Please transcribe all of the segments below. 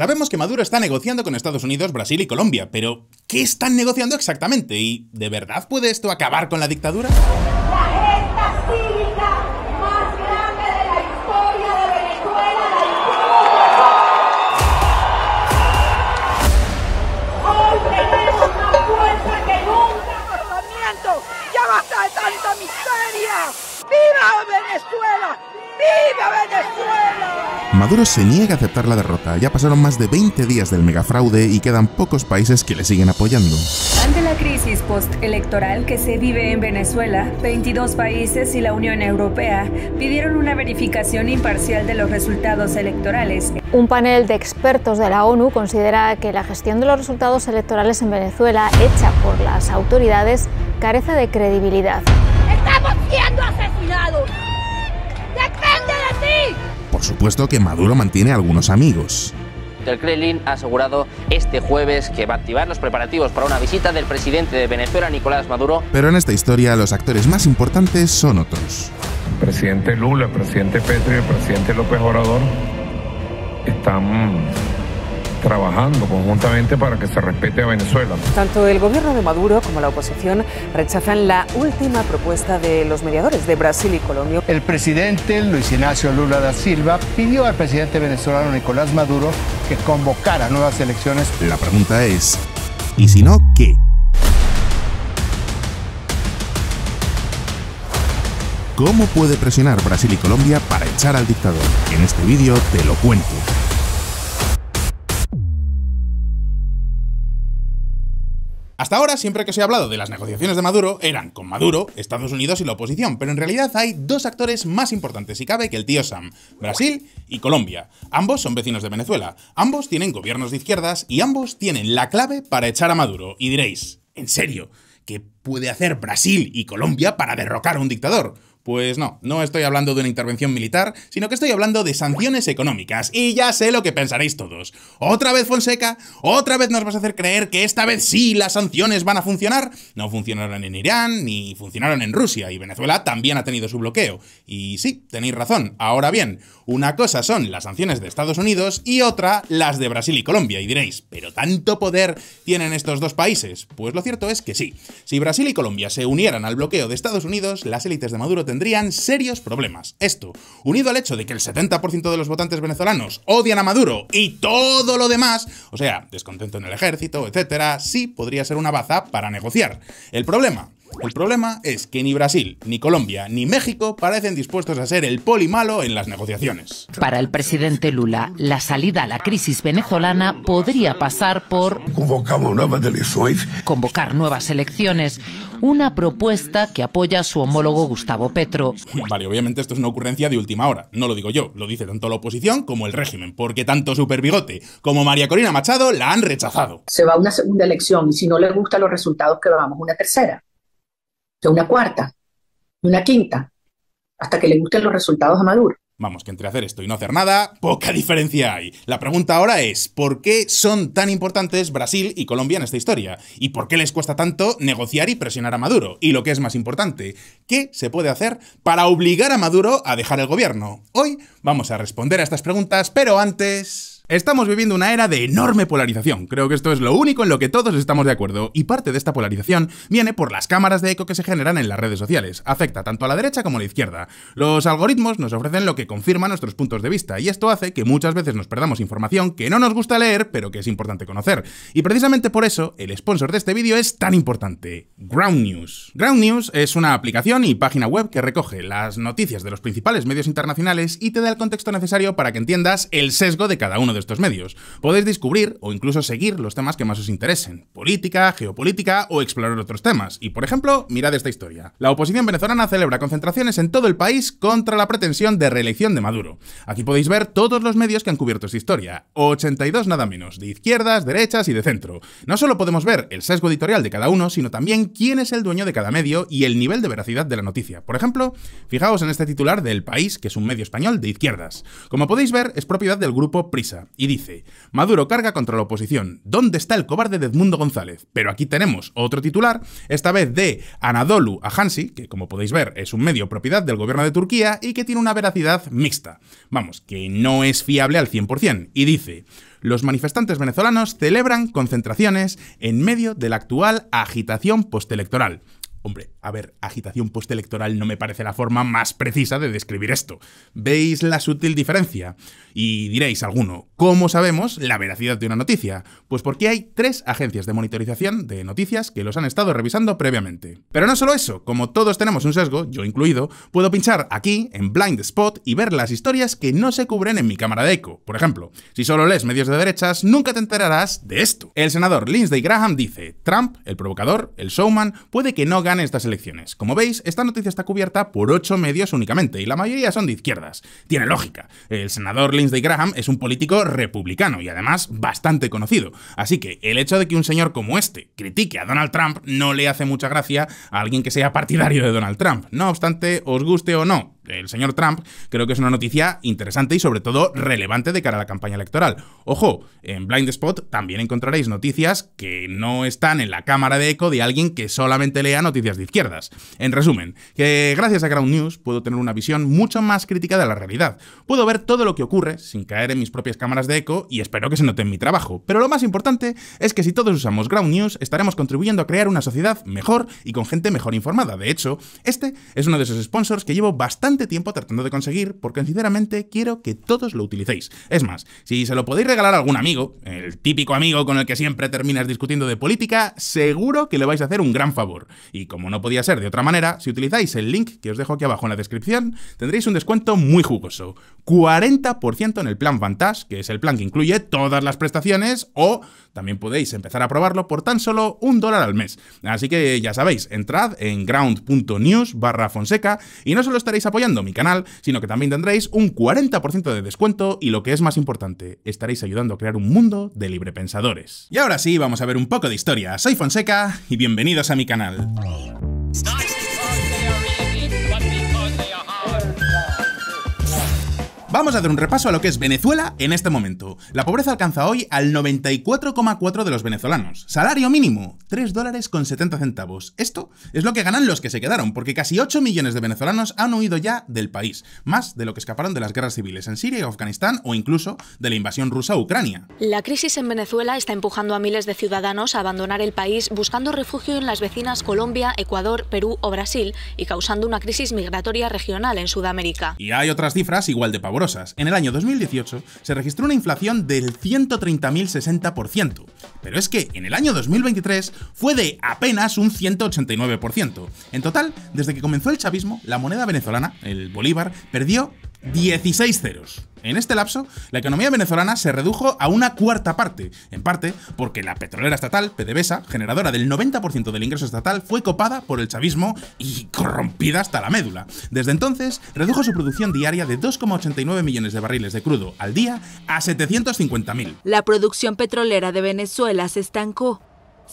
Sabemos que Maduro está negociando con Estados Unidos, Brasil y Colombia, pero ¿qué están negociando exactamente? ¿Y de verdad puede esto acabar con la dictadura? La cívica más grande de la historia de Venezuela, la historia. Hoy tenemos una fuerza que nunca. ha ¡Ya basta de tanta miseria! ¡Viva Venezuela! ¡Viva Venezuela! Maduro se niega a aceptar la derrota. Ya pasaron más de 20 días del megafraude y quedan pocos países que le siguen apoyando. Ante la crisis postelectoral que se vive en Venezuela, 22 países y la Unión Europea pidieron una verificación imparcial de los resultados electorales. Un panel de expertos de la ONU considera que la gestión de los resultados electorales en Venezuela, hecha por las autoridades, carece de credibilidad. ¡Estamos siendo asesinados! Por supuesto que Maduro mantiene algunos amigos. El Kremlin ha asegurado este jueves que va a activar los preparativos para una visita del presidente de Venezuela, Nicolás Maduro. Pero en esta historia los actores más importantes son otros. El presidente Lula, el presidente Petro el presidente López Obrador están trabajando conjuntamente para que se respete a Venezuela. Tanto el gobierno de Maduro como la oposición rechazan la última propuesta de los mediadores de Brasil y Colombia. El presidente Luis Ignacio Lula da Silva pidió al presidente venezolano Nicolás Maduro que convocara nuevas elecciones. La pregunta es, ¿y si no, qué? ¿Cómo puede presionar Brasil y Colombia para echar al dictador? En este vídeo te lo cuento. Hasta ahora, siempre que os he hablado de las negociaciones de Maduro, eran con Maduro, Estados Unidos y la oposición, pero en realidad hay dos actores más importantes, si cabe, que el tío Sam, Brasil y Colombia. Ambos son vecinos de Venezuela, ambos tienen gobiernos de izquierdas y ambos tienen la clave para echar a Maduro. Y diréis, ¿en serio? ¿Qué puede hacer Brasil y Colombia para derrocar a un dictador? Pues no, no estoy hablando de una intervención militar, sino que estoy hablando de sanciones económicas. Y ya sé lo que pensaréis todos. ¿Otra vez Fonseca? ¿Otra vez nos vas a hacer creer que esta vez sí las sanciones van a funcionar? No funcionaron en Irán, ni funcionaron en Rusia, y Venezuela también ha tenido su bloqueo. Y sí, tenéis razón. Ahora bien, una cosa son las sanciones de Estados Unidos y otra las de Brasil y Colombia. Y diréis, ¿pero tanto poder tienen estos dos países? Pues lo cierto es que sí. Si Brasil y Colombia se unieran al bloqueo de Estados Unidos, las élites de Maduro tendrían serios problemas. Esto, unido al hecho de que el 70% de los votantes venezolanos odian a Maduro y todo lo demás, o sea, descontento en el ejército, etcétera, sí podría ser una baza para negociar. El problema el problema es que ni Brasil, ni Colombia, ni México parecen dispuestos a ser el poli malo en las negociaciones. Para el presidente Lula, la salida a la crisis venezolana podría pasar por convocar nuevas elecciones, una propuesta que apoya su homólogo Gustavo Petro. Vale, obviamente esto es una ocurrencia de última hora, no lo digo yo, lo dice tanto la oposición como el régimen, porque tanto Superbigote como María Corina Machado la han rechazado. Se va a una segunda elección y si no les gustan los resultados que vamos una tercera sea, una cuarta, una quinta, hasta que le gusten los resultados a Maduro. Vamos, que entre hacer esto y no hacer nada, poca diferencia hay. La pregunta ahora es, ¿por qué son tan importantes Brasil y Colombia en esta historia? ¿Y por qué les cuesta tanto negociar y presionar a Maduro? Y lo que es más importante, ¿qué se puede hacer para obligar a Maduro a dejar el gobierno? Hoy vamos a responder a estas preguntas, pero antes... Estamos viviendo una era de enorme polarización, creo que esto es lo único en lo que todos estamos de acuerdo, y parte de esta polarización viene por las cámaras de eco que se generan en las redes sociales, afecta tanto a la derecha como a la izquierda. Los algoritmos nos ofrecen lo que confirma nuestros puntos de vista, y esto hace que muchas veces nos perdamos información que no nos gusta leer, pero que es importante conocer. Y precisamente por eso, el sponsor de este vídeo es tan importante, Ground News. Ground News es una aplicación y página web que recoge las noticias de los principales medios internacionales y te da el contexto necesario para que entiendas el sesgo de cada uno de estos medios. Podéis descubrir o incluso seguir los temas que más os interesen, política, geopolítica o explorar otros temas. Y por ejemplo, mirad esta historia. La oposición venezolana celebra concentraciones en todo el país contra la pretensión de reelección de Maduro. Aquí podéis ver todos los medios que han cubierto esta historia. 82 nada menos, de izquierdas, derechas y de centro. No solo podemos ver el sesgo editorial de cada uno, sino también quién es el dueño de cada medio y el nivel de veracidad de la noticia. Por ejemplo, fijaos en este titular del País, que es un medio español de izquierdas. Como podéis ver, es propiedad del grupo Prisa y dice, Maduro carga contra la oposición, ¿dónde está el cobarde de Edmundo González? Pero aquí tenemos otro titular, esta vez de Anadolu Hansi que como podéis ver es un medio propiedad del gobierno de Turquía y que tiene una veracidad mixta, vamos, que no es fiable al 100%, y dice, los manifestantes venezolanos celebran concentraciones en medio de la actual agitación postelectoral. Hombre, a ver, agitación postelectoral no me parece la forma más precisa de describir esto. ¿Veis la sutil diferencia? Y diréis alguno, ¿cómo sabemos la veracidad de una noticia? Pues porque hay tres agencias de monitorización de noticias que los han estado revisando previamente. Pero no solo eso, como todos tenemos un sesgo, yo incluido, puedo pinchar aquí en Blind Spot y ver las historias que no se cubren en mi cámara de eco. Por ejemplo, si solo lees medios de derechas, nunca te enterarás de esto. El senador Lindsey Graham dice, Trump, el provocador, el showman, puede que no gane estas elecciones. Como veis, esta noticia está cubierta por ocho medios únicamente, y la mayoría son de izquierdas. Tiene lógica. El senador Lindsey Graham es un político republicano y además bastante conocido. Así que el hecho de que un señor como este critique a Donald Trump no le hace mucha gracia a alguien que sea partidario de Donald Trump. No obstante, os guste o no, el señor Trump, creo que es una noticia interesante y sobre todo relevante de cara a la campaña electoral. Ojo, en Blind Spot también encontraréis noticias que no están en la cámara de eco de alguien que solamente lea noticias de izquierdas. En resumen, que gracias a Ground News puedo tener una visión mucho más crítica de la realidad. Puedo ver todo lo que ocurre sin caer en mis propias cámaras de eco y espero que se note en mi trabajo. Pero lo más importante es que si todos usamos Ground News estaremos contribuyendo a crear una sociedad mejor y con gente mejor informada. De hecho, este es uno de esos sponsors que llevo bastante tiempo tratando de conseguir porque sinceramente quiero que todos lo utilicéis. Es más, si se lo podéis regalar a algún amigo, el típico amigo con el que siempre terminas discutiendo de política, seguro que le vais a hacer un gran favor. Y como no podía ser de otra manera, si utilizáis el link que os dejo aquí abajo en la descripción, tendréis un descuento muy jugoso. 40% en el plan Vantage, que es el plan que incluye todas las prestaciones o también podéis empezar a probarlo por tan solo un dólar al mes. Así que ya sabéis, entrad en ground.news barra Fonseca y no solo estaréis apoyando mi canal, sino que también tendréis un 40% de descuento y lo que es más importante, estaréis ayudando a crear un mundo de librepensadores. Y ahora sí, vamos a ver un poco de historia. Soy Fonseca y bienvenidos a mi canal. Vamos a hacer un repaso a lo que es Venezuela en este momento. La pobreza alcanza hoy al 94,4 de los venezolanos. Salario mínimo, 3 dólares con 70 centavos. Esto es lo que ganan los que se quedaron, porque casi 8 millones de venezolanos han huido ya del país, más de lo que escaparon de las guerras civiles en Siria y Afganistán o incluso de la invasión rusa a Ucrania. La crisis en Venezuela está empujando a miles de ciudadanos a abandonar el país buscando refugio en las vecinas Colombia, Ecuador, Perú o Brasil y causando una crisis migratoria regional en Sudamérica. Y hay otras cifras igual de pavorosas. En el año 2018 se registró una inflación del 130.060%, pero es que en el año 2023 fue de apenas un 189%. En total, desde que comenzó el chavismo, la moneda venezolana, el bolívar, perdió 16 ceros. En este lapso, la economía venezolana se redujo a una cuarta parte, en parte porque la petrolera estatal, PDVSA, generadora del 90% del ingreso estatal, fue copada por el chavismo y corrompida hasta la médula. Desde entonces, redujo su producción diaria de 2,89 millones de barriles de crudo al día a 750.000. La producción petrolera de Venezuela se estancó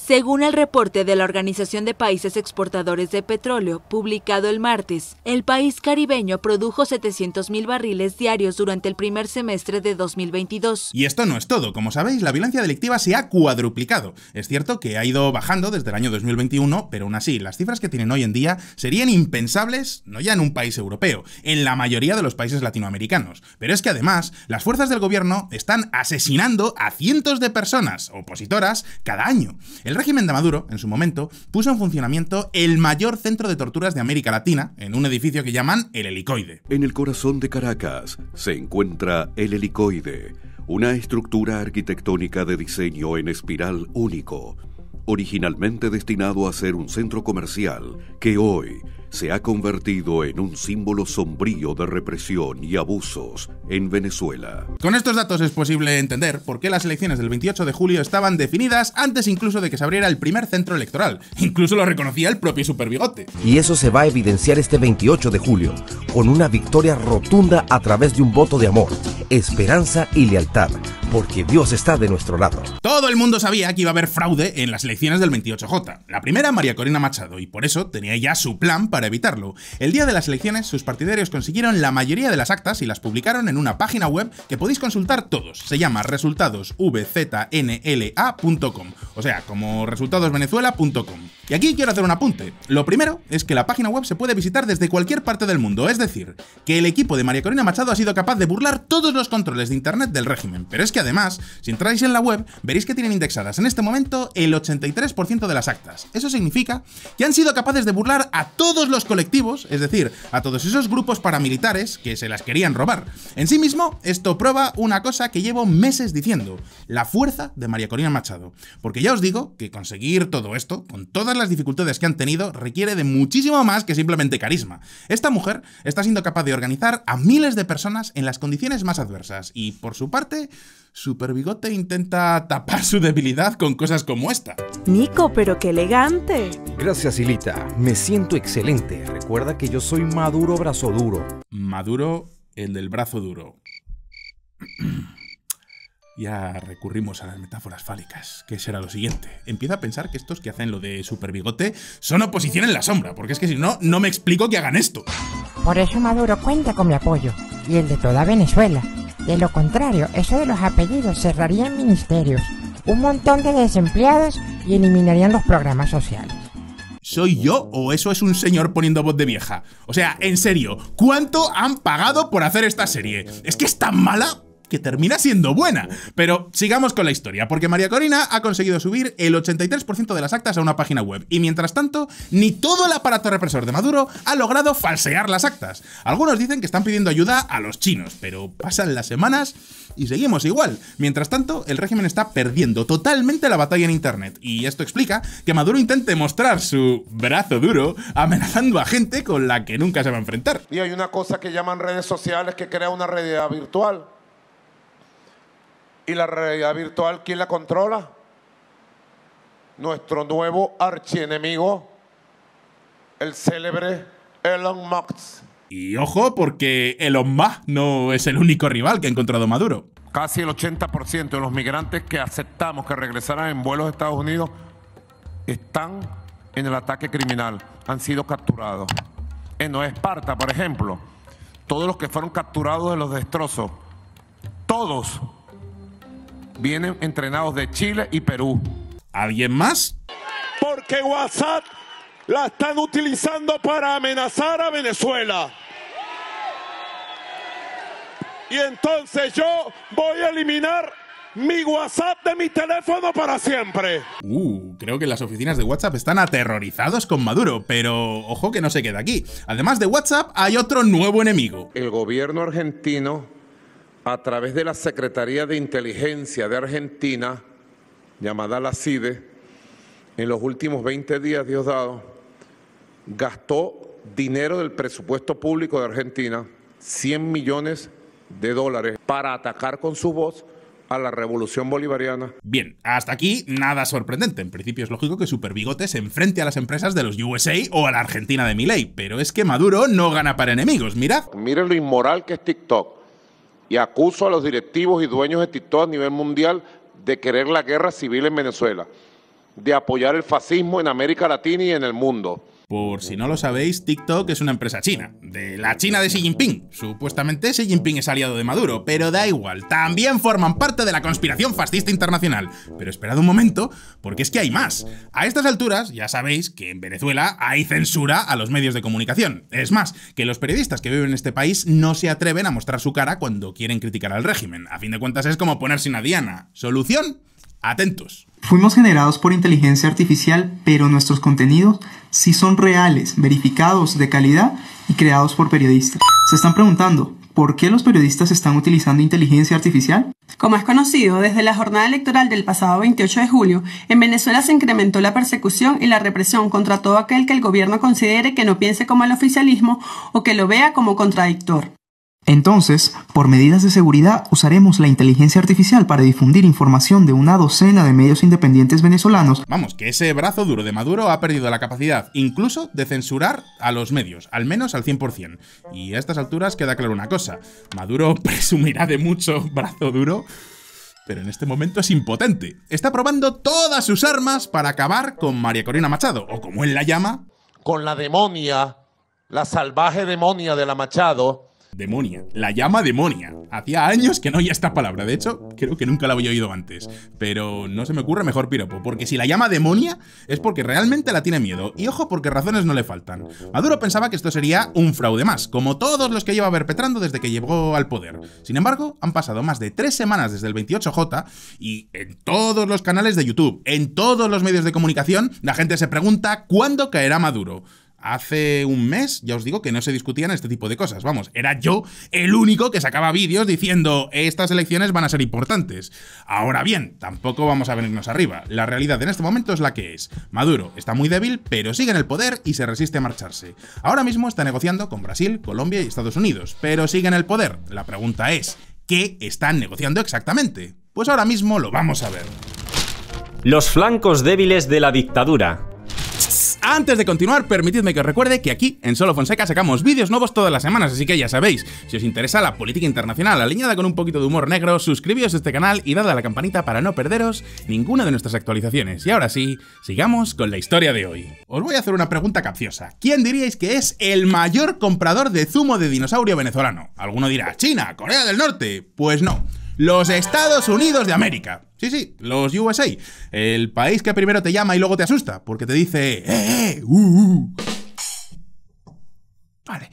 según el reporte de la Organización de Países Exportadores de Petróleo, publicado el martes, el país caribeño produjo 700.000 barriles diarios durante el primer semestre de 2022. Y esto no es todo. Como sabéis, la violencia delictiva se ha cuadruplicado. Es cierto que ha ido bajando desde el año 2021, pero aún así, las cifras que tienen hoy en día serían impensables, no ya en un país europeo, en la mayoría de los países latinoamericanos. Pero es que además, las fuerzas del gobierno están asesinando a cientos de personas opositoras cada año. El régimen de Maduro, en su momento, puso en funcionamiento el mayor centro de torturas de América Latina, en un edificio que llaman el Helicoide. En el corazón de Caracas se encuentra el Helicoide, una estructura arquitectónica de diseño en espiral único originalmente destinado a ser un centro comercial que hoy se ha convertido en un símbolo sombrío de represión y abusos en Venezuela. Con estos datos es posible entender por qué las elecciones del 28 de julio estaban definidas antes incluso de que se abriera el primer centro electoral. Incluso lo reconocía el propio Superbigote. Y eso se va a evidenciar este 28 de julio, con una victoria rotunda a través de un voto de amor, esperanza y lealtad porque Dios está de nuestro lado. Todo el mundo sabía que iba a haber fraude en las elecciones del 28J. La primera, María Corina Machado, y por eso tenía ya su plan para evitarlo. El día de las elecciones, sus partidarios consiguieron la mayoría de las actas y las publicaron en una página web que podéis consultar todos. Se llama resultadosvznla.com, o sea, como resultadosvenezuela.com. Y aquí quiero hacer un apunte. Lo primero es que la página web se puede visitar desde cualquier parte del mundo, es decir, que el equipo de María Corina Machado ha sido capaz de burlar todos los controles de Internet del régimen, pero es que además, si entráis en la web, veréis que tienen indexadas en este momento el 83% de las actas. Eso significa que han sido capaces de burlar a todos los colectivos, es decir, a todos esos grupos paramilitares que se las querían robar. En sí mismo, esto prueba una cosa que llevo meses diciendo, la fuerza de María Corina Machado. Porque ya os digo que conseguir todo esto, con todas las dificultades que han tenido, requiere de muchísimo más que simplemente carisma. Esta mujer está siendo capaz de organizar a miles de personas en las condiciones más adversas y, por su parte, Superbigote intenta tapar su debilidad con cosas como esta. Nico, pero qué elegante. Gracias, Hilita. Me siento excelente. Recuerda que yo soy Maduro Brazo Duro. Maduro, el del brazo duro. ya recurrimos a las metáforas fálicas. que será lo siguiente? Empieza a pensar que estos que hacen lo de Superbigote son oposición en la sombra, porque es que si no, no me explico que hagan esto. Por eso Maduro cuenta con mi apoyo y el de toda Venezuela. De lo contrario, eso de los apellidos cerrarían ministerios, un montón de desempleados y eliminarían los programas sociales. ¿Soy yo o eso es un señor poniendo voz de vieja? O sea, en serio, ¿cuánto han pagado por hacer esta serie? Es que es tan mala, que termina siendo buena. Pero sigamos con la historia, porque María Corina ha conseguido subir el 83% de las actas a una página web, y mientras tanto, ni todo el aparato represor de Maduro ha logrado falsear las actas. Algunos dicen que están pidiendo ayuda a los chinos, pero pasan las semanas y seguimos igual. Mientras tanto, el régimen está perdiendo totalmente la batalla en Internet, y esto explica que Maduro intente mostrar su brazo duro amenazando a gente con la que nunca se va a enfrentar. Y hay una cosa que llaman redes sociales que crea una realidad virtual ¿Y la realidad virtual quién la controla? Nuestro nuevo archienemigo, el célebre Elon Musk. Y ojo, porque Elon Musk no es el único rival que ha encontrado Maduro. Casi el 80% de los migrantes que aceptamos que regresaran en vuelos a Estados Unidos están en el ataque criminal, han sido capturados. En Nueva Esparta, por ejemplo, todos los que fueron capturados de los destrozos, todos vienen entrenados de Chile y Perú. ¿Alguien más? Porque WhatsApp la están utilizando para amenazar a Venezuela. Y entonces yo voy a eliminar mi WhatsApp de mi teléfono para siempre. Uh, creo que las oficinas de WhatsApp están aterrorizados con Maduro, pero ojo que no se queda aquí. Además de WhatsApp, hay otro nuevo enemigo. El gobierno argentino a través de la Secretaría de Inteligencia de Argentina, llamada la CIDE, en los últimos 20 días, Dios dado, gastó dinero del presupuesto público de Argentina, 100 millones de dólares, para atacar con su voz a la revolución bolivariana. Bien, hasta aquí nada sorprendente. En principio es lógico que Superbigote se enfrente a las empresas de los USA o a la Argentina de Miley. pero es que Maduro no gana para enemigos, mirad. Miren lo inmoral que es TikTok y acuso a los directivos y dueños de TikTok a nivel mundial de querer la guerra civil en Venezuela, de apoyar el fascismo en América Latina y en el mundo. Por si no lo sabéis, TikTok es una empresa china, de la China de Xi Jinping. Supuestamente Xi Jinping es aliado de Maduro, pero da igual, también forman parte de la conspiración fascista internacional. Pero esperad un momento, porque es que hay más. A estas alturas, ya sabéis que en Venezuela hay censura a los medios de comunicación. Es más, que los periodistas que viven en este país no se atreven a mostrar su cara cuando quieren criticar al régimen. A fin de cuentas es como ponerse una diana. ¿Solución? Atentos. Fuimos generados por inteligencia artificial, pero nuestros contenidos sí son reales, verificados, de calidad y creados por periodistas. Se están preguntando, ¿por qué los periodistas están utilizando inteligencia artificial? Como es conocido, desde la jornada electoral del pasado 28 de julio, en Venezuela se incrementó la persecución y la represión contra todo aquel que el gobierno considere que no piense como el oficialismo o que lo vea como contradictor. Entonces, por medidas de seguridad, usaremos la inteligencia artificial para difundir información de una docena de medios independientes venezolanos. Vamos, que ese brazo duro de Maduro ha perdido la capacidad incluso de censurar a los medios, al menos al 100%. Y a estas alturas queda claro una cosa, Maduro presumirá de mucho brazo duro, pero en este momento es impotente. Está probando todas sus armas para acabar con María Corina Machado, o como él la llama... Con la demonia, la salvaje demonia de la Machado demonia, la llama demonia. Hacía años que no oía esta palabra, de hecho, creo que nunca la había oído antes, pero no se me ocurre mejor piropo, porque si la llama demonia es porque realmente la tiene miedo, y ojo porque razones no le faltan. Maduro pensaba que esto sería un fraude más, como todos los que lleva perpetrando desde que llegó al poder. Sin embargo, han pasado más de tres semanas desde el 28J y en todos los canales de YouTube, en todos los medios de comunicación, la gente se pregunta cuándo caerá Maduro hace un mes, ya os digo, que no se discutían este tipo de cosas. Vamos, era yo el único que sacaba vídeos diciendo estas elecciones van a ser importantes. Ahora bien, tampoco vamos a venirnos arriba. La realidad en este momento es la que es. Maduro está muy débil, pero sigue en el poder y se resiste a marcharse. Ahora mismo está negociando con Brasil, Colombia y Estados Unidos, pero sigue en el poder. La pregunta es, ¿qué están negociando exactamente? Pues ahora mismo lo vamos a ver. Los flancos débiles de la dictadura. Antes de continuar, permitidme que os recuerde que aquí en Solo Fonseca sacamos vídeos nuevos todas las semanas, así que ya sabéis, si os interesa la política internacional alineada con un poquito de humor negro, suscribíos a este canal y dad a la campanita para no perderos ninguna de nuestras actualizaciones. Y ahora sí, sigamos con la historia de hoy. Os voy a hacer una pregunta capciosa. ¿Quién diríais que es el mayor comprador de zumo de dinosaurio venezolano? Alguno dirá, China, Corea del Norte. Pues no. Los Estados Unidos de América. Sí, sí, los USA. El país que primero te llama y luego te asusta, porque te dice... Eh, eh, uh, uh". Vale,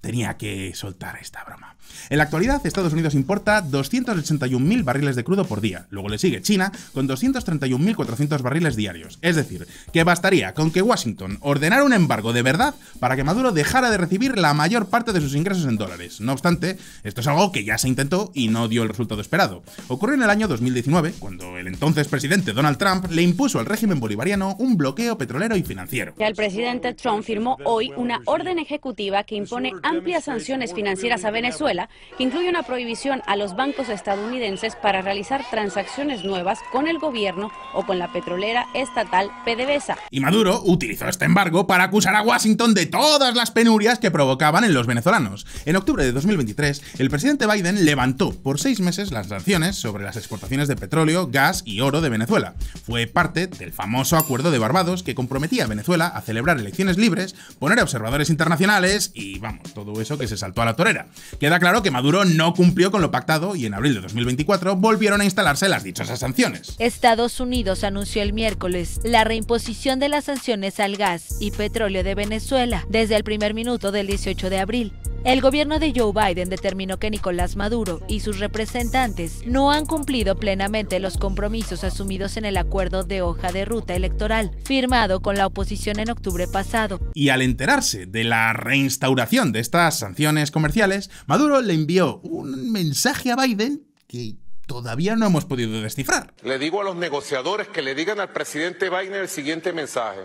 tenía que soltar esta broma. En la actualidad, Estados Unidos importa 281.000 barriles de crudo por día. Luego le sigue China con 231.400 barriles diarios. Es decir, que bastaría con que Washington ordenara un embargo de verdad para que Maduro dejara de recibir la mayor parte de sus ingresos en dólares. No obstante, esto es algo que ya se intentó y no dio el resultado esperado. Ocurrió en el año 2019, cuando el entonces presidente Donald Trump le impuso al régimen bolivariano un bloqueo petrolero y financiero. El presidente Trump firmó hoy una orden ejecutiva que impone amplias sanciones financieras a Venezuela que incluye una prohibición a los bancos estadounidenses para realizar transacciones nuevas con el gobierno o con la petrolera estatal PDVSA. Y Maduro utilizó este embargo para acusar a Washington de todas las penurias que provocaban en los venezolanos. En octubre de 2023, el presidente Biden levantó por seis meses las sanciones sobre las exportaciones de petróleo, gas y oro de Venezuela. Fue parte del famoso Acuerdo de Barbados que comprometía a Venezuela a celebrar elecciones libres, poner observadores internacionales y, vamos, todo eso que se saltó a la torera. Queda claro que Maduro no cumplió con lo pactado y en abril de 2024 volvieron a instalarse las dichas sanciones. Estados Unidos anunció el miércoles la reimposición de las sanciones al gas y petróleo de Venezuela desde el primer minuto del 18 de abril. El gobierno de Joe Biden determinó que Nicolás Maduro y sus representantes no han cumplido plenamente los compromisos asumidos en el acuerdo de hoja de ruta electoral firmado con la oposición en octubre pasado. Y al enterarse de la reinstauración de estas sanciones comerciales, Maduro le envió un mensaje a Biden que todavía no hemos podido descifrar. Le digo a los negociadores que le digan al presidente Biden el siguiente mensaje.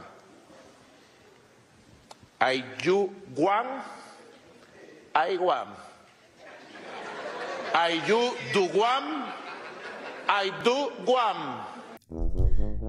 I you guam I guam I do I do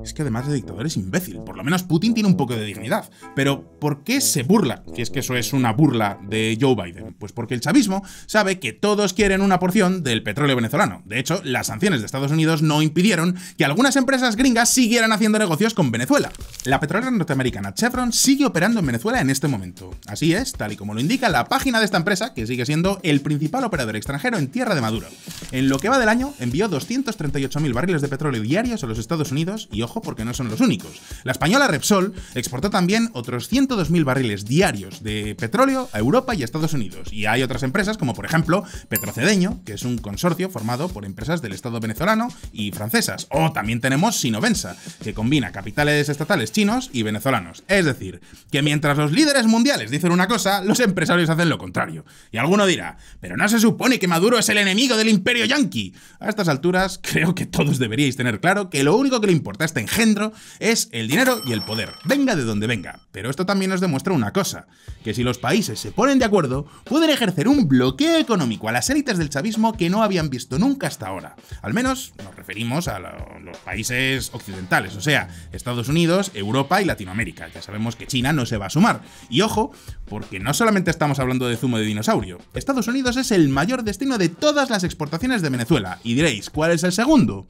es que además de dictador es imbécil. Por lo menos Putin tiene un poco de dignidad. Pero ¿por qué se burla? Que es que eso es una burla de Joe Biden. Pues porque el chavismo sabe que todos quieren una porción del petróleo venezolano. De hecho, las sanciones de Estados Unidos no impidieron que algunas empresas gringas siguieran haciendo negocios con Venezuela. La petrolera norteamericana Chevron sigue operando en Venezuela en este momento. Así es, tal y como lo indica la página de esta empresa, que sigue siendo el principal operador extranjero en tierra de Maduro. En lo que va del año, envió 238.000 barriles de petróleo diarios a los Estados Unidos y, porque no son los únicos. La española Repsol exportó también otros 102.000 barriles diarios de petróleo a Europa y Estados Unidos. Y hay otras empresas como por ejemplo Petrocedeño, que es un consorcio formado por empresas del Estado venezolano y francesas. O también tenemos Sinovensa, que combina capitales estatales chinos y venezolanos. Es decir, que mientras los líderes mundiales dicen una cosa, los empresarios hacen lo contrario. Y alguno dirá, pero no se supone que Maduro es el enemigo del imperio yanqui. A estas alturas creo que todos deberíais tener claro que lo único que le importa a este engendro es el dinero y el poder, venga de donde venga. Pero esto también nos demuestra una cosa, que si los países se ponen de acuerdo, pueden ejercer un bloqueo económico a las élites del chavismo que no habían visto nunca hasta ahora. Al menos nos referimos a los países occidentales, o sea, Estados Unidos, Europa y Latinoamérica. Ya sabemos que China no se va a sumar. Y ojo, porque no solamente estamos hablando de zumo de dinosaurio, Estados Unidos es el mayor destino de todas las exportaciones de Venezuela. Y diréis, ¿cuál es el segundo?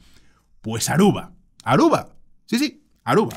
Pues Aruba. Aruba, Sí, sí, Aruba.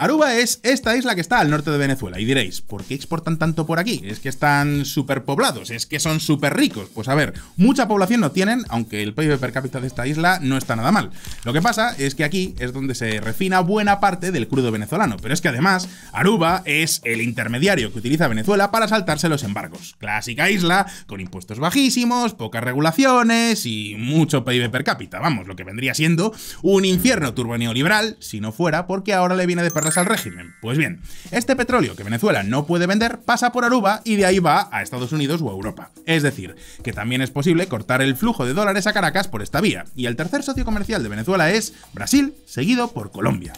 Aruba es esta isla que está al norte de Venezuela. Y diréis, ¿por qué exportan tanto por aquí? Es que están poblados, es que son súper ricos. Pues a ver, mucha población no tienen, aunque el PIB per cápita de esta isla no está nada mal. Lo que pasa es que aquí es donde se refina buena parte del crudo venezolano. Pero es que además, Aruba es el intermediario que utiliza Venezuela para saltarse los embargos. Clásica isla, con impuestos bajísimos, pocas regulaciones y mucho PIB per cápita. Vamos, lo que vendría siendo un infierno turbo neoliberal, si no fuera porque ahora le viene de perder al régimen. Pues bien, este petróleo que Venezuela no puede vender pasa por Aruba y de ahí va a Estados Unidos o a Europa. Es decir, que también es posible cortar el flujo de dólares a Caracas por esta vía. Y el tercer socio comercial de Venezuela es Brasil, seguido por Colombia.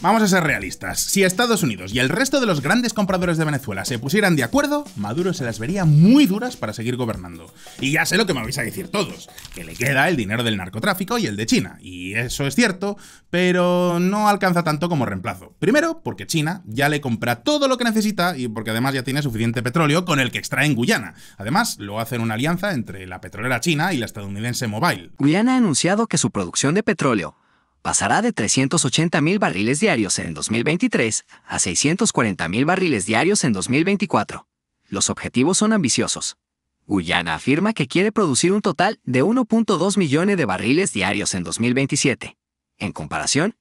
Vamos a ser realistas. Si Estados Unidos y el resto de los grandes compradores de Venezuela se pusieran de acuerdo, Maduro se las vería muy duras para seguir gobernando. Y ya sé lo que me vais a decir todos, que le queda el dinero del narcotráfico y el de China. Y eso es cierto, pero no alcanza tanto como reemplazo. Primero, porque China ya le compra todo lo que necesita y porque además ya tiene suficiente petróleo con el que extrae en Guyana. Además, lo hacen una alianza entre la petrolera china y la estadounidense Mobile. Guyana ha anunciado que su producción de petróleo pasará de 380.000 barriles diarios en 2023 a 640.000 barriles diarios en 2024. Los objetivos son ambiciosos. Guyana afirma que quiere producir un total de 1.2 millones de barriles diarios en 2027. En comparación,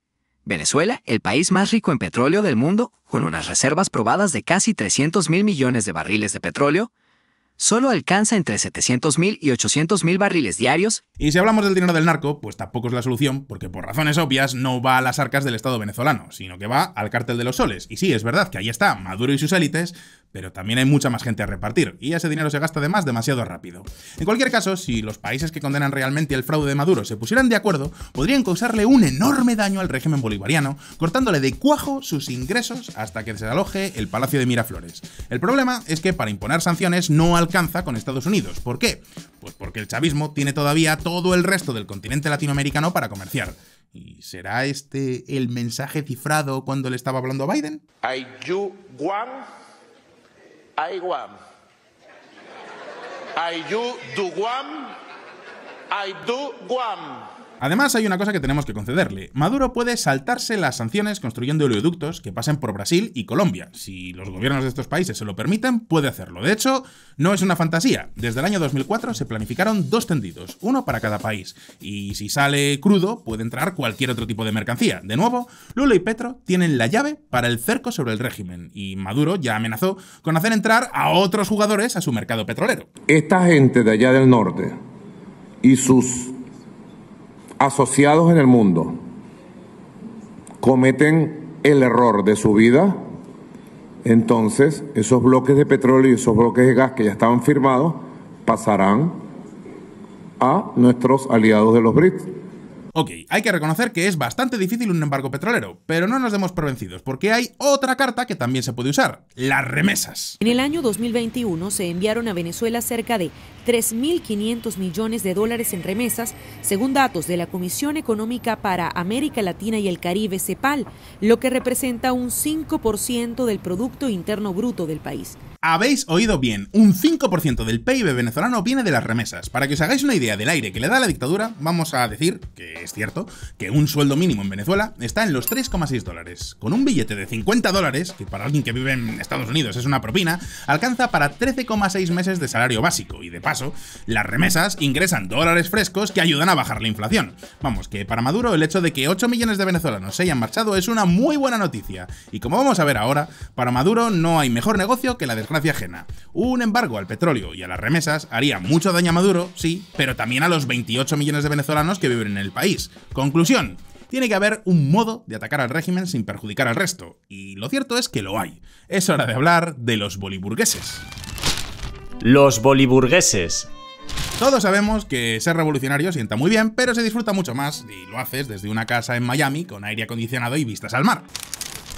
Venezuela, el país más rico en petróleo del mundo, con unas reservas probadas de casi 300 millones de barriles de petróleo, solo alcanza entre 700.000 y 800.000 barriles diarios. Y si hablamos del dinero del narco, pues tampoco es la solución, porque por razones obvias no va a las arcas del Estado venezolano, sino que va al cártel de los soles. Y sí, es verdad que ahí está Maduro y sus élites, pero también hay mucha más gente a repartir, y ese dinero se gasta además demasiado rápido. En cualquier caso, si los países que condenan realmente el fraude de Maduro se pusieran de acuerdo, podrían causarle un enorme daño al régimen bolivariano, cortándole de cuajo sus ingresos hasta que se aloje el Palacio de Miraflores. El problema es que para imponer sanciones no alcanza con Estados Unidos. ¿Por qué? Pues porque el chavismo tiene todavía todo el resto del continente latinoamericano para comerciar. ¿Y será este el mensaje cifrado cuando le estaba hablando a Biden? one I Guam. I you do Guam. I do Guam. Además, hay una cosa que tenemos que concederle. Maduro puede saltarse las sanciones construyendo oleoductos que pasen por Brasil y Colombia. Si los gobiernos de estos países se lo permiten, puede hacerlo. De hecho, no es una fantasía. Desde el año 2004 se planificaron dos tendidos, uno para cada país. Y si sale crudo, puede entrar cualquier otro tipo de mercancía. De nuevo, Lula y Petro tienen la llave para el cerco sobre el régimen. Y Maduro ya amenazó con hacer entrar a otros jugadores a su mercado petrolero. Esta gente de allá del norte y sus asociados en el mundo cometen el error de su vida, entonces esos bloques de petróleo y esos bloques de gas que ya estaban firmados pasarán a nuestros aliados de los BRICS. Ok, hay que reconocer que es bastante difícil un embargo petrolero, pero no nos demos por vencidos, porque hay otra carta que también se puede usar, las remesas. En el año 2021 se enviaron a Venezuela cerca de 3.500 millones de dólares en remesas, según datos de la Comisión Económica para América Latina y el Caribe, CEPAL, lo que representa un 5% del Producto Interno Bruto del país. Habéis oído bien, un 5% del PIB venezolano viene de las remesas. Para que os hagáis una idea del aire que le da la dictadura, vamos a decir, que es cierto, que un sueldo mínimo en Venezuela está en los 3,6 dólares. Con un billete de 50 dólares, que para alguien que vive en Estados Unidos es una propina, alcanza para 13,6 meses de salario básico. Y de paso, las remesas ingresan dólares frescos que ayudan a bajar la inflación. Vamos, que para Maduro el hecho de que 8 millones de venezolanos se hayan marchado es una muy buena noticia. Y como vamos a ver ahora, para Maduro no hay mejor negocio que la desgracia desgracia ajena. Un embargo al petróleo y a las remesas haría mucho daño a Maduro, sí, pero también a los 28 millones de venezolanos que viven en el país. Conclusión, tiene que haber un modo de atacar al régimen sin perjudicar al resto, y lo cierto es que lo hay. Es hora de hablar de los boliburgueses. Los boliburgueses, todos sabemos que ser revolucionario sienta muy bien, pero se disfruta mucho más y lo haces desde una casa en Miami con aire acondicionado y vistas al mar.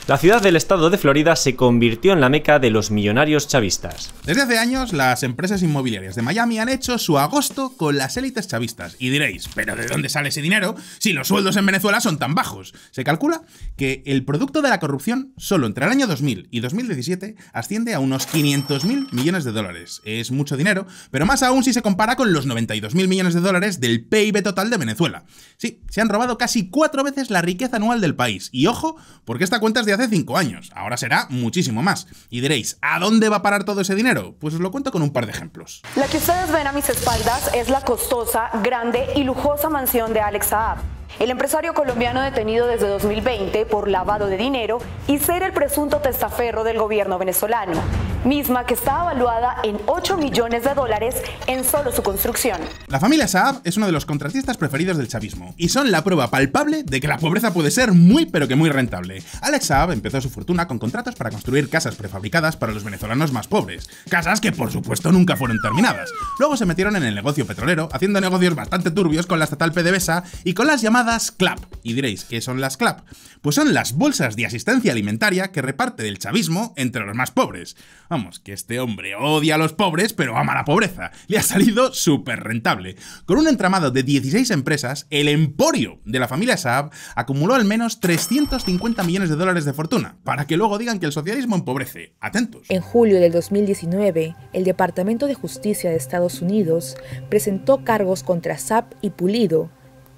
La ciudad del estado de Florida se convirtió en la meca de los millonarios chavistas. Desde hace años, las empresas inmobiliarias de Miami han hecho su agosto con las élites chavistas. Y diréis, ¿pero de dónde sale ese dinero si los sueldos en Venezuela son tan bajos? Se calcula que el producto de la corrupción solo entre el año 2000 y 2017 asciende a unos 500.000 millones de dólares. Es mucho dinero, pero más aún si se compara con los 92.000 millones de dólares del PIB total de Venezuela. Sí, se han robado casi cuatro veces la riqueza anual del país. Y ojo, porque esta cuenta es de hace 5 años, ahora será muchísimo más. Y diréis, ¿a dónde va a parar todo ese dinero? Pues os lo cuento con un par de ejemplos. La que ustedes ven a mis espaldas es la costosa, grande y lujosa mansión de Alex Saab. El empresario colombiano detenido desde 2020 por lavado de dinero y ser el presunto testaferro del gobierno venezolano misma que está evaluada en 8 millones de dólares en solo su construcción. La familia Saab es uno de los contratistas preferidos del chavismo y son la prueba palpable de que la pobreza puede ser muy pero que muy rentable. Alex Saab empezó su fortuna con contratos para construir casas prefabricadas para los venezolanos más pobres, casas que por supuesto nunca fueron terminadas. Luego se metieron en el negocio petrolero, haciendo negocios bastante turbios con la estatal PDVSA y con las llamadas CLAP. Y diréis, ¿qué son las CLAP? Pues son las bolsas de asistencia alimentaria que reparte el chavismo entre los más pobres que este hombre odia a los pobres, pero ama la pobreza. Le ha salido súper rentable. Con un entramado de 16 empresas, el emporio de la familia Saab acumuló al menos 350 millones de dólares de fortuna, para que luego digan que el socialismo empobrece. Atentos. En julio del 2019, el Departamento de Justicia de Estados Unidos presentó cargos contra Saab y Pulido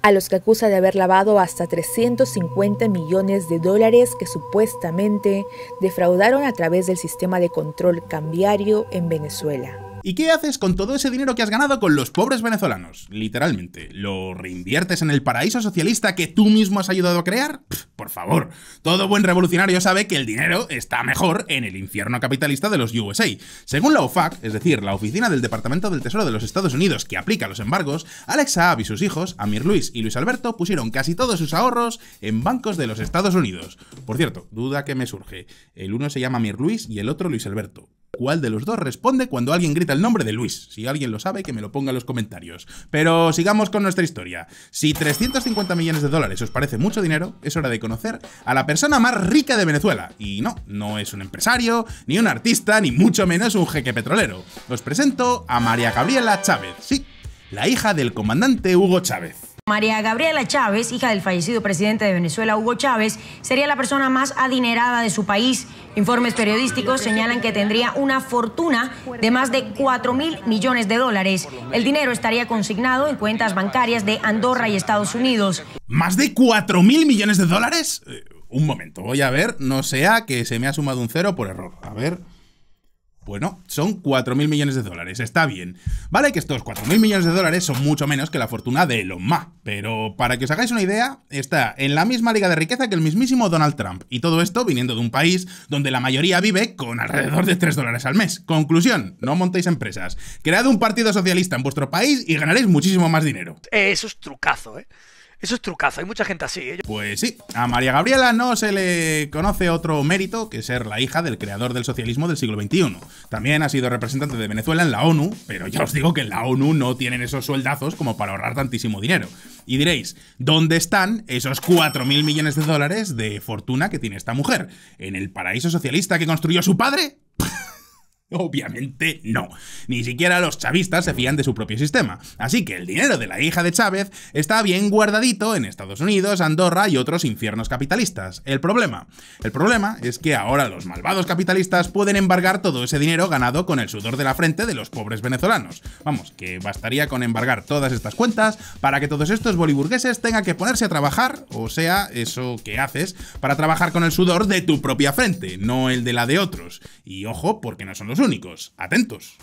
a los que acusa de haber lavado hasta 350 millones de dólares que supuestamente defraudaron a través del sistema de control cambiario en Venezuela. ¿Y qué haces con todo ese dinero que has ganado con los pobres venezolanos? Literalmente, ¿lo reinviertes en el paraíso socialista que tú mismo has ayudado a crear? por favor, todo buen revolucionario sabe que el dinero está mejor en el infierno capitalista de los USA. Según la OFAC, es decir, la oficina del Departamento del Tesoro de los Estados Unidos que aplica los embargos, Alex Saab y sus hijos, Amir Luis y Luis Alberto, pusieron casi todos sus ahorros en bancos de los Estados Unidos. Por cierto, duda que me surge. El uno se llama Amir Luis y el otro Luis Alberto cuál de los dos responde cuando alguien grita el nombre de Luis. Si alguien lo sabe, que me lo ponga en los comentarios. Pero sigamos con nuestra historia. Si 350 millones de dólares os parece mucho dinero, es hora de conocer a la persona más rica de Venezuela. Y no, no es un empresario, ni un artista, ni mucho menos un jeque petrolero. Os presento a María Gabriela Chávez, sí, la hija del comandante Hugo Chávez. María Gabriela Chávez, hija del fallecido presidente de Venezuela, Hugo Chávez, sería la persona más adinerada de su país. Informes periodísticos señalan que tendría una fortuna de más de 4 mil millones de dólares. El dinero estaría consignado en cuentas bancarias de Andorra y Estados Unidos. ¿Más de 4 mil millones de dólares? Eh, un momento, voy a ver, no sea que se me ha sumado un cero por error. A ver. Bueno, son 4.000 millones de dólares, está bien. Vale que estos 4.000 millones de dólares son mucho menos que la fortuna de Elon Musk, pero para que os hagáis una idea, está en la misma liga de riqueza que el mismísimo Donald Trump, y todo esto viniendo de un país donde la mayoría vive con alrededor de 3 dólares al mes. Conclusión, no montéis empresas. Cread un partido socialista en vuestro país y ganaréis muchísimo más dinero. Eh, eso es trucazo, ¿eh? Eso es trucazo, hay mucha gente así. ¿eh? Pues sí, a María Gabriela no se le conoce otro mérito que ser la hija del creador del socialismo del siglo XXI. También ha sido representante de Venezuela en la ONU, pero ya os digo que en la ONU no tienen esos sueldazos como para ahorrar tantísimo dinero. Y diréis, ¿dónde están esos 4.000 millones de dólares de fortuna que tiene esta mujer? ¿En el paraíso socialista que construyó su padre? Obviamente no. Ni siquiera los chavistas se fían de su propio sistema. Así que el dinero de la hija de Chávez está bien guardadito en Estados Unidos, Andorra y otros infiernos capitalistas. El problema. El problema es que ahora los malvados capitalistas pueden embargar todo ese dinero ganado con el sudor de la frente de los pobres venezolanos. Vamos, que bastaría con embargar todas estas cuentas para que todos estos boliburgueses tengan que ponerse a trabajar, o sea, eso que haces, para trabajar con el sudor de tu propia frente, no el de la de otros. Y ojo, porque no son los únicos. Atentos.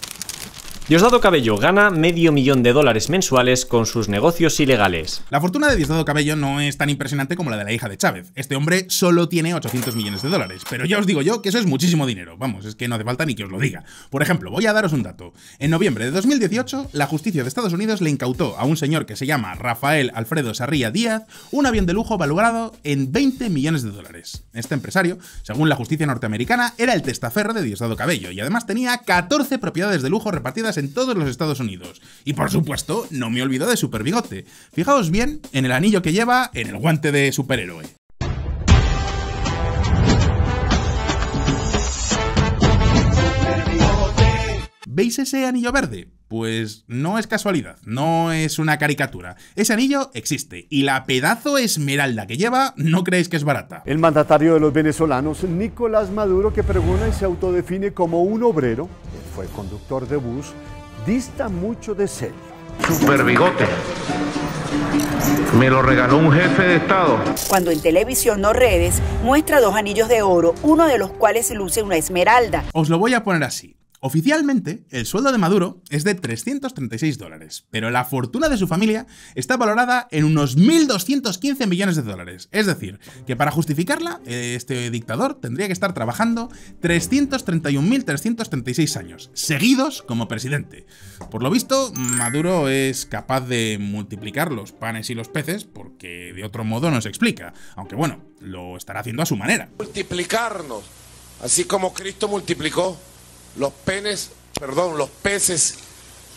Diosdado Cabello gana medio millón de dólares mensuales con sus negocios ilegales. La fortuna de Diosdado Cabello no es tan impresionante como la de la hija de Chávez. Este hombre solo tiene 800 millones de dólares, pero ya os digo yo que eso es muchísimo dinero. Vamos, es que no hace falta ni que os lo diga. Por ejemplo, voy a daros un dato. En noviembre de 2018, la justicia de Estados Unidos le incautó a un señor que se llama Rafael Alfredo Sarría Díaz un avión de lujo valorado en 20 millones de dólares. Este empresario, según la justicia norteamericana, era el testaferro de Diosdado Cabello y además tenía 14 propiedades de lujo repartidas en todos los Estados Unidos. Y por supuesto, no me olvido de Super Bigote. Fijaos bien en el anillo que lleva en el guante de superhéroe. ¿Veis ese anillo verde? Pues no es casualidad, no es una caricatura. Ese anillo existe y la pedazo esmeralda que lleva no creéis que es barata. El mandatario de los venezolanos, Nicolás Maduro, que pregunta y se autodefine como un obrero, fue conductor de bus, dista mucho de serio. Super bigote. Me lo regaló un jefe de Estado. Cuando en televisión no redes, muestra dos anillos de oro, uno de los cuales luce una esmeralda. Os lo voy a poner así. Oficialmente, el sueldo de Maduro es de 336 dólares, pero la fortuna de su familia está valorada en unos 1.215 millones de dólares. Es decir, que para justificarla, este dictador tendría que estar trabajando 331.336 años, seguidos como presidente. Por lo visto, Maduro es capaz de multiplicar los panes y los peces, porque de otro modo no se explica. Aunque bueno, lo estará haciendo a su manera. Multiplicarnos, así como Cristo multiplicó los penes, perdón, los peces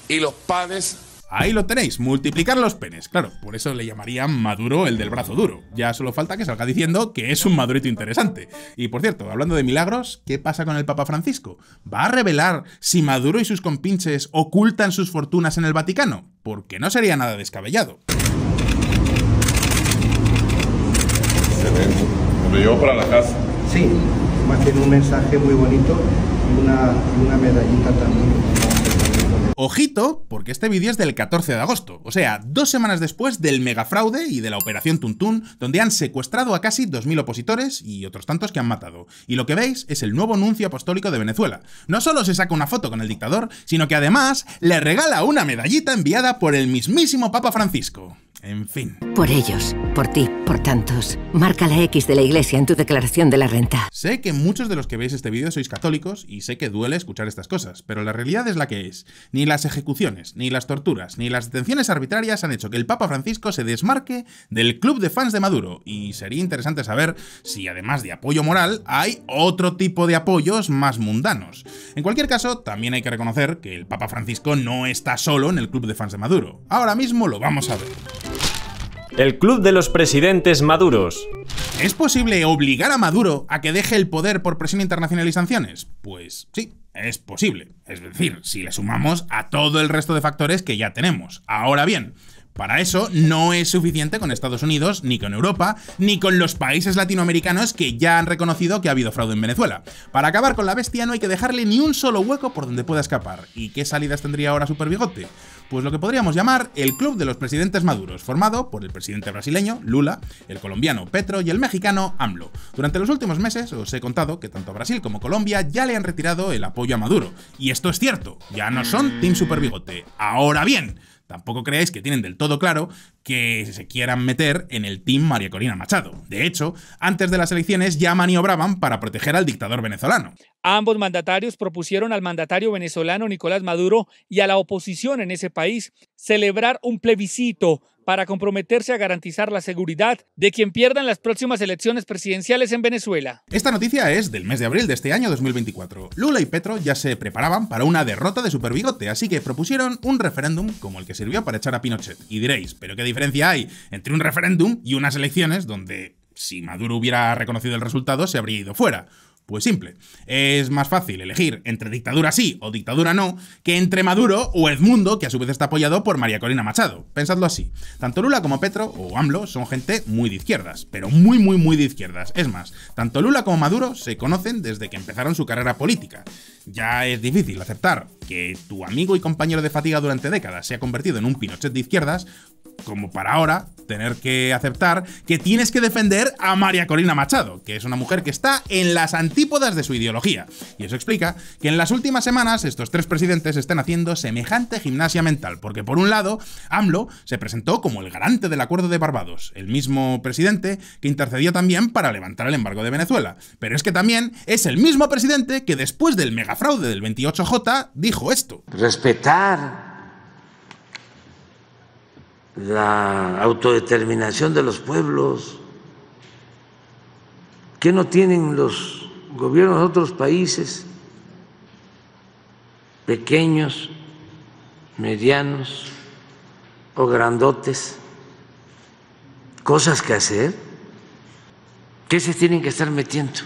y los panes. Ahí lo tenéis, multiplicar los penes. Claro, por eso le llamarían Maduro el del brazo duro. Ya solo falta que salga diciendo que es un madurito interesante. Y por cierto, hablando de milagros, ¿qué pasa con el Papa Francisco? ¿Va a revelar si Maduro y sus compinches ocultan sus fortunas en el Vaticano? Porque no sería nada descabellado. Lo llevo para la casa. Sí, más tiene un mensaje muy bonito una, medallita también. Ojito, porque este vídeo es del 14 de agosto, o sea, dos semanas después del megafraude y de la operación Tuntún, donde han secuestrado a casi 2.000 opositores y otros tantos que han matado. Y lo que veis es el nuevo anuncio apostólico de Venezuela. No solo se saca una foto con el dictador, sino que además le regala una medallita enviada por el mismísimo Papa Francisco. En fin. Por ellos, por ti, por tantos. Marca la X de la iglesia en tu declaración de la renta. Sé que muchos de los que veis este vídeo sois católicos y sé que duele escuchar estas cosas, pero la realidad es la que es. Ni las ejecuciones, ni las torturas, ni las detenciones arbitrarias han hecho que el Papa Francisco se desmarque del club de fans de Maduro. Y sería interesante saber si además de apoyo moral, hay otro tipo de apoyos más mundanos. En cualquier caso, también hay que reconocer que el Papa Francisco no está solo en el club de fans de Maduro. Ahora mismo lo vamos a ver el club de los presidentes maduros. ¿Es posible obligar a Maduro a que deje el poder por presión internacional y sanciones? Pues sí, es posible. Es decir, si le sumamos a todo el resto de factores que ya tenemos. Ahora bien, para eso no es suficiente con Estados Unidos, ni con Europa, ni con los países latinoamericanos que ya han reconocido que ha habido fraude en Venezuela. Para acabar con la bestia no hay que dejarle ni un solo hueco por donde pueda escapar. ¿Y qué salidas tendría ahora Superbigote? Bigote? pues lo que podríamos llamar el Club de los Presidentes Maduros, formado por el presidente brasileño, Lula, el colombiano Petro y el mexicano AMLO. Durante los últimos meses os he contado que tanto Brasil como Colombia ya le han retirado el apoyo a Maduro. Y esto es cierto, ya no son Team Super Bigote. Ahora bien, Tampoco creáis que tienen del todo claro que se quieran meter en el team María Corina Machado. De hecho, antes de las elecciones ya maniobraban para proteger al dictador venezolano. Ambos mandatarios propusieron al mandatario venezolano Nicolás Maduro y a la oposición en ese país celebrar un plebiscito para comprometerse a garantizar la seguridad de quien en las próximas elecciones presidenciales en Venezuela. Esta noticia es del mes de abril de este año 2024. Lula y Petro ya se preparaban para una derrota de Superbigote, así que propusieron un referéndum como el que sirvió para echar a Pinochet. Y diréis, ¿pero qué diferencia hay entre un referéndum y unas elecciones donde si Maduro hubiera reconocido el resultado, se habría ido fuera. Pues simple, es más fácil elegir entre dictadura sí o dictadura no que entre Maduro o Edmundo, que a su vez está apoyado por María Corina Machado. Pensadlo así, tanto Lula como Petro o AMLO son gente muy de izquierdas, pero muy muy muy de izquierdas. Es más, tanto Lula como Maduro se conocen desde que empezaron su carrera política. Ya es difícil aceptar que tu amigo y compañero de fatiga durante décadas se ha convertido en un Pinochet de izquierdas, como para ahora tener que aceptar que tienes que defender a María Corina Machado, que es una mujer que está en las antiguas de su ideología. Y eso explica que en las últimas semanas estos tres presidentes están haciendo semejante gimnasia mental, porque por un lado, AMLO se presentó como el garante del acuerdo de Barbados, el mismo presidente que intercedió también para levantar el embargo de Venezuela. Pero es que también es el mismo presidente que después del megafraude del 28J dijo esto. Respetar la autodeterminación de los pueblos. que no tienen los gobiernos de otros países, pequeños, medianos o grandotes, cosas que hacer, que se tienen que estar metiendo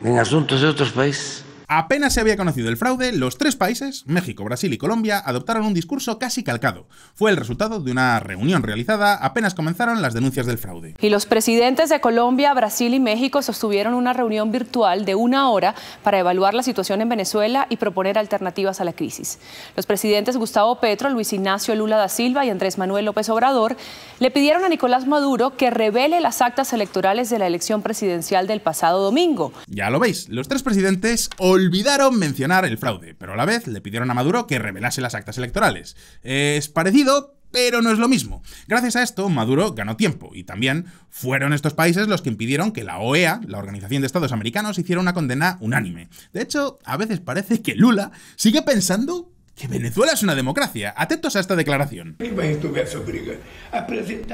en asuntos de otros países. Apenas se había conocido el fraude, los tres países, México, Brasil y Colombia, adoptaron un discurso casi calcado. Fue el resultado de una reunión realizada apenas comenzaron las denuncias del fraude. Y los presidentes de Colombia, Brasil y México sostuvieron una reunión virtual de una hora para evaluar la situación en Venezuela y proponer alternativas a la crisis. Los presidentes Gustavo Petro, Luis Ignacio Lula da Silva y Andrés Manuel López Obrador le pidieron a Nicolás Maduro que revele las actas electorales de la elección presidencial del pasado domingo. Ya lo veis, los tres presidentes olvidaron mencionar el fraude, pero a la vez le pidieron a Maduro que revelase las actas electorales. Es parecido, pero no es lo mismo. Gracias a esto, Maduro ganó tiempo y también fueron estos países los que impidieron que la OEA, la Organización de Estados Americanos, hiciera una condena unánime. De hecho, a veces parece que Lula sigue pensando que Venezuela es una democracia. Atentos a esta declaración.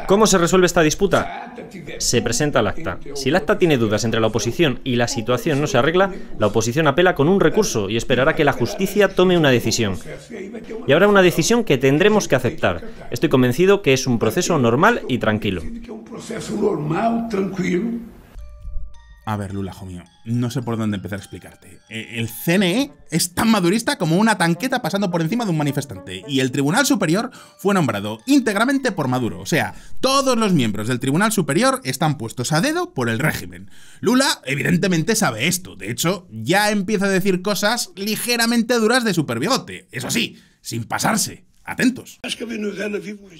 ¿Cómo se resuelve esta disputa? Se presenta el acta. Si el acta tiene dudas entre la oposición y la situación no se arregla, la oposición apela con un recurso y esperará que la justicia tome una decisión. Y habrá una decisión que tendremos que aceptar. Estoy convencido que es un proceso normal y tranquilo. A ver, Lula, hijo mío, no sé por dónde empezar a explicarte. E, el CNE es tan madurista como una tanqueta pasando por encima de un manifestante, y el Tribunal Superior fue nombrado íntegramente por Maduro. O sea, todos los miembros del Tribunal Superior están puestos a dedo por el régimen. Lula, evidentemente, sabe esto. De hecho, ya empieza a decir cosas ligeramente duras de superbigote. Eso sí, sin pasarse. Atentos.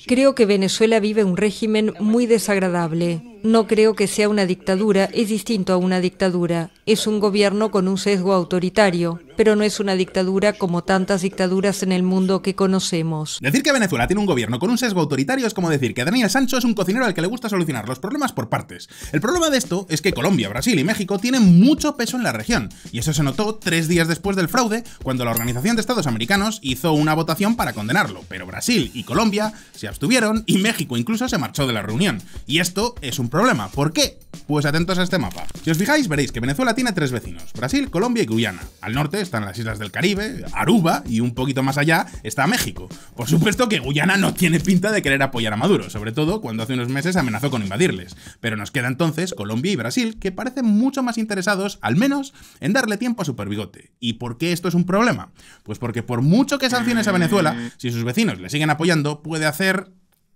Creo que Venezuela vive un régimen muy desagradable. No creo que sea una dictadura, es distinto a una dictadura. Es un gobierno con un sesgo autoritario, pero no es una dictadura como tantas dictaduras en el mundo que conocemos. Decir que Venezuela tiene un gobierno con un sesgo autoritario es como decir que Daniel Sancho es un cocinero al que le gusta solucionar los problemas por partes. El problema de esto es que Colombia, Brasil y México tienen mucho peso en la región, y eso se notó tres días después del fraude, cuando la Organización de Estados Americanos hizo una votación para condenarlo pero Brasil y Colombia se abstuvieron y México incluso se marchó de la reunión. Y esto es un problema. ¿Por qué? Pues atentos a este mapa. Si os fijáis, veréis que Venezuela tiene tres vecinos, Brasil, Colombia y Guyana. Al norte están las islas del Caribe, Aruba y un poquito más allá está México. Por supuesto que Guyana no tiene pinta de querer apoyar a Maduro, sobre todo cuando hace unos meses amenazó con invadirles. Pero nos queda entonces Colombia y Brasil, que parecen mucho más interesados, al menos, en darle tiempo a Superbigote. ¿Y por qué esto es un problema? Pues porque por mucho que sanciones a Venezuela, si sus vecinos le siguen apoyando, puede hacer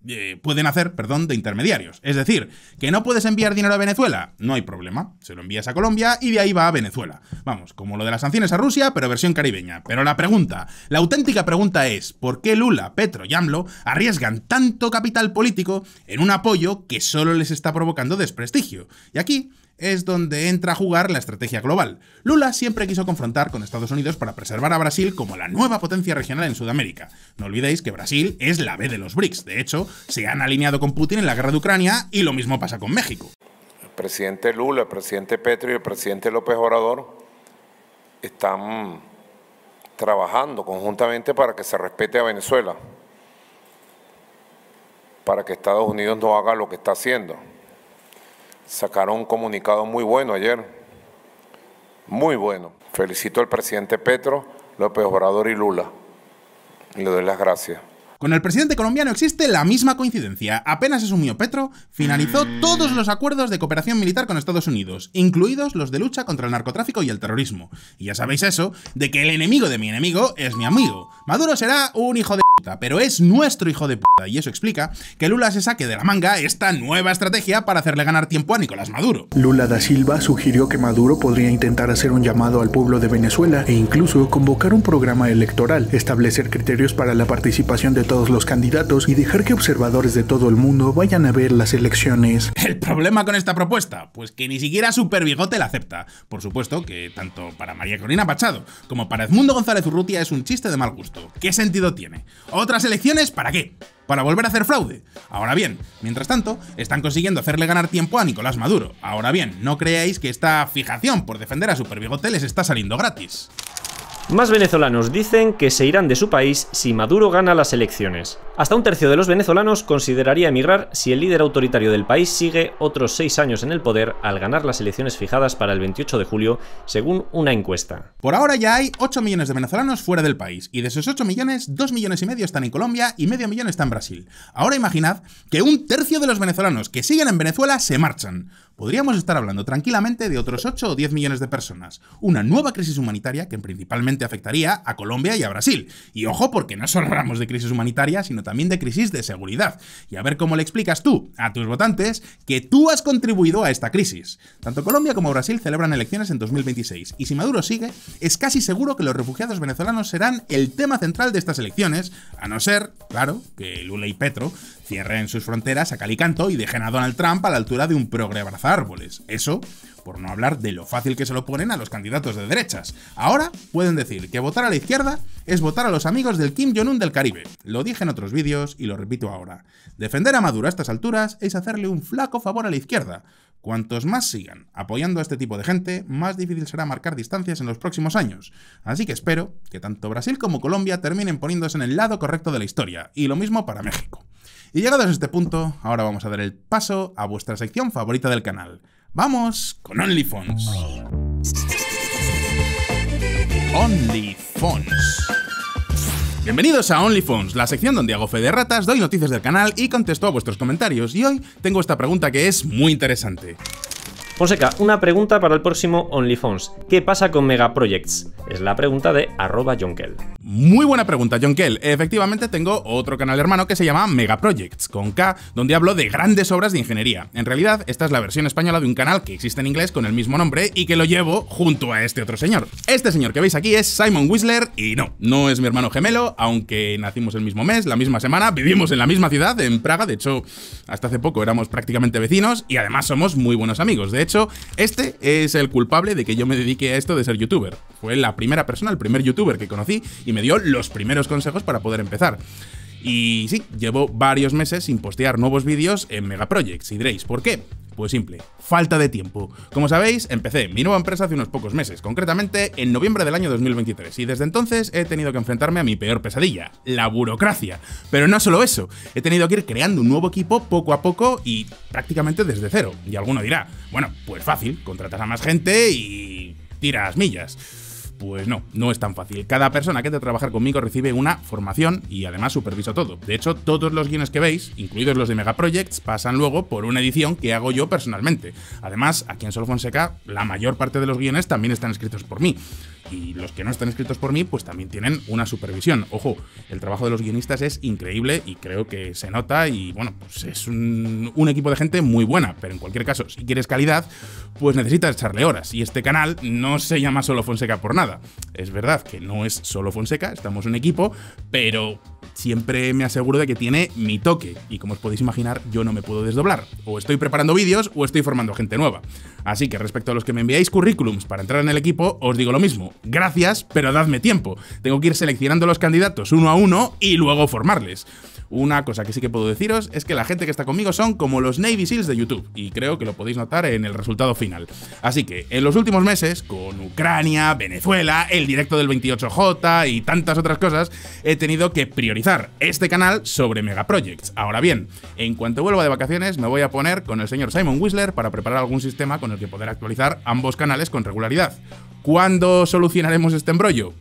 eh, pueden hacer, perdón, de intermediarios. Es decir, que no puedes enviar dinero a Venezuela, no hay problema. Se lo envías a Colombia y de ahí va a Venezuela. Vamos, como lo de las sanciones a Rusia, pero versión caribeña. Pero la pregunta, la auténtica pregunta es, ¿por qué Lula, Petro y AMLO arriesgan tanto capital político en un apoyo que solo les está provocando desprestigio? Y aquí es donde entra a jugar la estrategia global. Lula siempre quiso confrontar con Estados Unidos para preservar a Brasil como la nueva potencia regional en Sudamérica. No olvidéis que Brasil es la B de los BRICS. De hecho, se han alineado con Putin en la guerra de Ucrania y lo mismo pasa con México. El presidente Lula, el presidente Petro y el presidente López Obrador están trabajando conjuntamente para que se respete a Venezuela, para que Estados Unidos no haga lo que está haciendo sacaron un comunicado muy bueno ayer, muy bueno. Felicito al presidente Petro, López Obrador y Lula. le doy las gracias. Con el presidente colombiano existe la misma coincidencia. Apenas asumió Petro, finalizó mm. todos los acuerdos de cooperación militar con Estados Unidos, incluidos los de lucha contra el narcotráfico y el terrorismo. Y ya sabéis eso, de que el enemigo de mi enemigo es mi amigo. Maduro será un hijo de pero es nuestro hijo de puta, y eso explica que Lula se saque de la manga esta nueva estrategia para hacerle ganar tiempo a Nicolás Maduro. Lula da Silva sugirió que Maduro podría intentar hacer un llamado al pueblo de Venezuela e incluso convocar un programa electoral, establecer criterios para la participación de todos los candidatos y dejar que observadores de todo el mundo vayan a ver las elecciones. El problema con esta propuesta, pues que ni siquiera Superbigote la acepta. Por supuesto que tanto para María Corina Pachado como para Edmundo González Urrutia es un chiste de mal gusto. ¿Qué sentido tiene? ¿Otras elecciones para qué? Para volver a hacer fraude. Ahora bien, mientras tanto, están consiguiendo hacerle ganar tiempo a Nicolás Maduro. Ahora bien, no creáis que esta fijación por defender a Superbigote les está saliendo gratis. Más venezolanos dicen que se irán de su país si Maduro gana las elecciones. Hasta un tercio de los venezolanos consideraría emigrar si el líder autoritario del país sigue otros seis años en el poder al ganar las elecciones fijadas para el 28 de julio, según una encuesta. Por ahora ya hay 8 millones de venezolanos fuera del país, y de esos 8 millones, 2 millones y medio están en Colombia y medio millón está en Brasil. Ahora imaginad que un tercio de los venezolanos que siguen en Venezuela se marchan podríamos estar hablando tranquilamente de otros 8 o 10 millones de personas. Una nueva crisis humanitaria que principalmente afectaría a Colombia y a Brasil. Y ojo, porque no solo hablamos de crisis humanitaria, sino también de crisis de seguridad. Y a ver cómo le explicas tú a tus votantes que tú has contribuido a esta crisis. Tanto Colombia como Brasil celebran elecciones en 2026. Y si Maduro sigue, es casi seguro que los refugiados venezolanos serán el tema central de estas elecciones, a no ser, claro, que Lula y Petro cierren sus fronteras a calicanto y dejen a Donald Trump a la altura de un progre árboles. Eso, por no hablar de lo fácil que se lo ponen a los candidatos de derechas. Ahora pueden decir que votar a la izquierda es votar a los amigos del Kim Jong-un del Caribe. Lo dije en otros vídeos y lo repito ahora. Defender a Maduro a estas alturas es hacerle un flaco favor a la izquierda. Cuantos más sigan apoyando a este tipo de gente, más difícil será marcar distancias en los próximos años. Así que espero que tanto Brasil como Colombia terminen poniéndose en el lado correcto de la historia, y lo mismo para México. Y llegados a este punto, ahora vamos a dar el paso a vuestra sección favorita del canal. ¡Vamos con Only OnlyFans. Bienvenidos a OnlyFons, la sección donde hago fe de ratas, doy noticias del canal y contesto a vuestros comentarios. Y hoy tengo esta pregunta que es muy interesante. Fonseca, una pregunta para el próximo OnlyFons. ¿Qué pasa con megaprojects? Es la pregunta de arroba Jonkel. Muy buena pregunta, Jonkel. Efectivamente tengo otro canal hermano que se llama Megaprojects, con K, donde hablo de grandes obras de ingeniería. En realidad, esta es la versión española de un canal que existe en inglés con el mismo nombre y que lo llevo junto a este otro señor. Este señor que veis aquí es Simon Whistler y no, no es mi hermano gemelo, aunque nacimos el mismo mes, la misma semana, vivimos en la misma ciudad, en Praga, de hecho, hasta hace poco éramos prácticamente vecinos y además somos muy buenos amigos. De hecho, este es el culpable de que yo me dedique a esto de ser youtuber. Fue la primera persona, el primer youtuber que conocí y me dio los primeros consejos para poder empezar. Y sí, llevo varios meses sin postear nuevos vídeos en Megaprojects y diréis, ¿por qué? Pues simple, falta de tiempo. Como sabéis, empecé mi nueva empresa hace unos pocos meses, concretamente en noviembre del año 2023, y desde entonces he tenido que enfrentarme a mi peor pesadilla, la burocracia. Pero no solo eso, he tenido que ir creando un nuevo equipo poco a poco y prácticamente desde cero. Y alguno dirá, bueno, pues fácil, contratas a más gente y tiras millas. Pues no, no es tan fácil. Cada persona que entra a trabajar conmigo recibe una formación y además superviso todo. De hecho, todos los guiones que veis, incluidos los de Megaprojects, pasan luego por una edición que hago yo personalmente. Además, aquí en Solo Fonseca, la mayor parte de los guiones también están escritos por mí y los que no están escritos por mí, pues también tienen una supervisión. Ojo, el trabajo de los guionistas es increíble y creo que se nota y bueno, pues es un, un equipo de gente muy buena, pero en cualquier caso, si quieres calidad, pues necesitas echarle horas y este canal no se llama solo Fonseca por nada. Es verdad que no es solo Fonseca, estamos un equipo, pero siempre me aseguro de que tiene mi toque y como os podéis imaginar yo no me puedo desdoblar. O estoy preparando vídeos o estoy formando gente nueva. Así que respecto a los que me enviáis currículums para entrar en el equipo, os digo lo mismo, gracias, pero dadme tiempo. Tengo que ir seleccionando los candidatos uno a uno y luego formarles. Una cosa que sí que puedo deciros es que la gente que está conmigo son como los Navy SEALs de YouTube, y creo que lo podéis notar en el resultado final. Así que, en los últimos meses, con Ucrania, Venezuela, el directo del 28J y tantas otras cosas, he tenido que priorizar este canal sobre megaprojects. Ahora bien, en cuanto vuelva de vacaciones, me voy a poner con el señor Simon Whistler para preparar algún sistema con el que poder actualizar ambos canales con regularidad. ¿Cuándo solucionaremos este embrollo?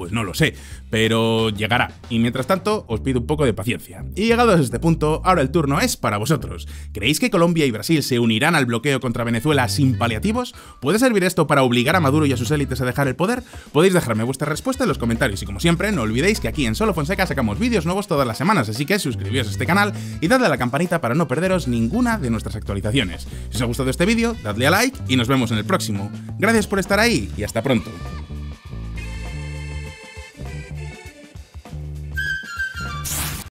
Pues no lo sé, pero llegará. Y mientras tanto, os pido un poco de paciencia. Y llegados a este punto, ahora el turno es para vosotros. ¿Creéis que Colombia y Brasil se unirán al bloqueo contra Venezuela sin paliativos? ¿Puede servir esto para obligar a Maduro y a sus élites a dejar el poder? Podéis dejarme vuestra respuesta en los comentarios y como siempre, no olvidéis que aquí en Solo Fonseca sacamos vídeos nuevos todas las semanas, así que suscribíos a este canal y dadle a la campanita para no perderos ninguna de nuestras actualizaciones. Si os ha gustado este vídeo, dadle a like y nos vemos en el próximo. Gracias por estar ahí y hasta pronto.